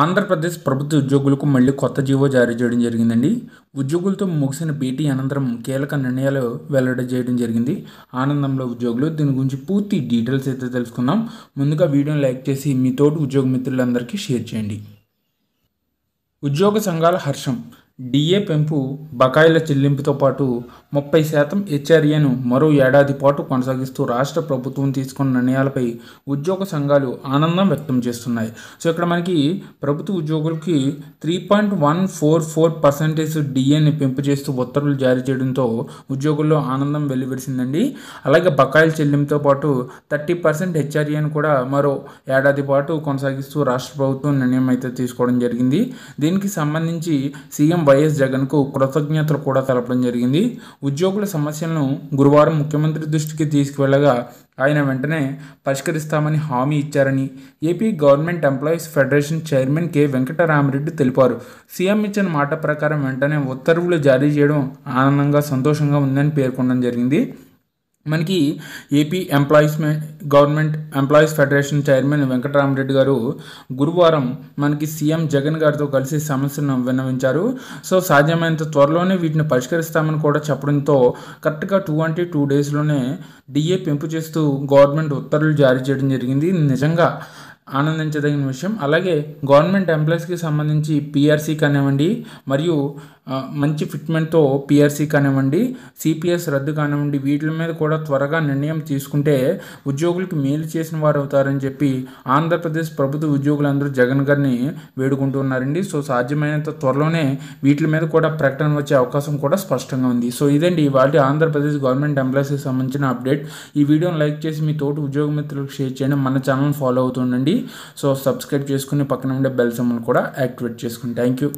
ఆంధ్రప్రదేశ్ ప్రభుత్వ ఉద్యోగులకు మళ్ళీ కొత్త జీవో జారీ చేయడం జరిగిందండి ఉద్యోగులతో ముగిసిన భేటీ అనంతరం కీలక నిర్ణయాలు వెల్లడి చేయడం జరిగింది ఆనందంలో ఉద్యోగులు దీని గురించి పూర్తి డీటెయిల్స్ అయితే తెలుసుకుందాం ముందుగా వీడియోని లైక్ చేసి మీ ఉద్యోగ మిత్రులందరికీ షేర్ చేయండి ఉద్యోగ సంఘాల హర్షం డిఏ పెంపు బకాయిల చెల్లింపుతో పాటు ముప్పై శాతం హెచ్ఆర్ఏను మరో ఏడాది పాటు కొనసాగిస్తూ రాష్ట్ర ప్రభుత్వం తీసుకున్న నిర్ణయాలపై ఉద్యోగ సంఘాలు ఆనందం వ్యక్తం చేస్తున్నాయి సో ఇక్కడ మనకి ప్రభుత్వ ఉద్యోగులకి three point one four four percentage డిఏని పెంపు చేస్తూ ఉత్తర్వులు జారీ చేయడంతో ఉద్యోగుల్లో ఆనందం వెలువరిసిందండి అలాగే బకాయిల చెల్లింపుతో పాటు థర్టీ పర్సెంట్ హెచ్ఆర్ఏను కూడా మరో ఏడాది పాటు కొనసాగిస్తూ రాష్ట్ర ప్రభుత్వం నిర్ణయం అయితే తీసుకోవడం జరిగింది దీనికి సంబంధించి సీఎం వైఎస్ జగన్కు కృతజ్ఞతలు కూడా తెలపడం జరిగింది ఉద్యోగుల సమస్యలను గురువారం ముఖ్యమంత్రి దృష్టికి తీసుకువెళ్లగా ఆయన వెంటనే పరిష్కరిస్తామని హామీ ఇచ్చారని AP government employees federation chairman K Venkataramareddy తెలిపారు సీఎం ఇచ్చిన మాట ప్రకారం వెంటనే ఉత్తర్వులు జారీ చేయడం ఆనందంగా సంతోషంగా ఉందని పేర్కొనడం జరిగింది మనకి AP employees government employees federation chairman Venkataramareddy గారు గురువారం మనకి సీఎం జగన్ గారితో కలిసి సమస్యను విన్నవించారు సో సాధ్యమైనంత త్వరలోనే వీటిని పరిష్కరిస్తామని కూడా చెప్పడంతో కరెక్ట్గా టూ అంటే టూ డేస్లోనే డిఏ పెంపు చేస్తూ గవర్నమెంట్ ఉత్తర్వులు జారీ చేయడం జరిగింది నిజంగా ఆనందించదగిన విషయం అలాగే గవర్నమెంట్ ఎంప్లాయీస్కి సంబంధించి పిఆర్సీ కానివ్వండి మరియు మంచి ఫిట్మెంట్తో పిఆర్సీ కానివ్వండి సిపిఎస్ రద్దు కానివ్వండి వీటి మీద కూడా త్వరగా నిర్ణయం తీసుకుంటే ఉద్యోగులకు మేలు చేసిన వారు అవుతారని చెప్పి ఆంధ్రప్రదేశ్ ప్రభుత్వ ఉద్యోగులందరూ జగన్ గారిని వేడుకుంటున్నారండి సో సాధ్యమైనంత త్వరలోనే వీటి మీద కూడా ప్రకటన వచ్చే అవకాశం కూడా స్పష్టంగా ఉంది సో ఇదండి వాటి ఆంధ్రప్రదేశ్ గవర్నమెంట్ ఎంప్లాయీస్కి సంబంధించిన అప్డేట్ ఈ వీడియోని లైక్ చేసి మీ తోటి ఉద్యోగ మిత్రులకు షేర్ చేయండి మన ఛానల్ ఫాలో అవుతుండండి సో సబ్స్క్రైబ్ చేసుకుని పక్కన ఉండే బెల్ సమ్మను కూడా యాక్టివేట్ చేసుకుని థ్యాంక్ యూ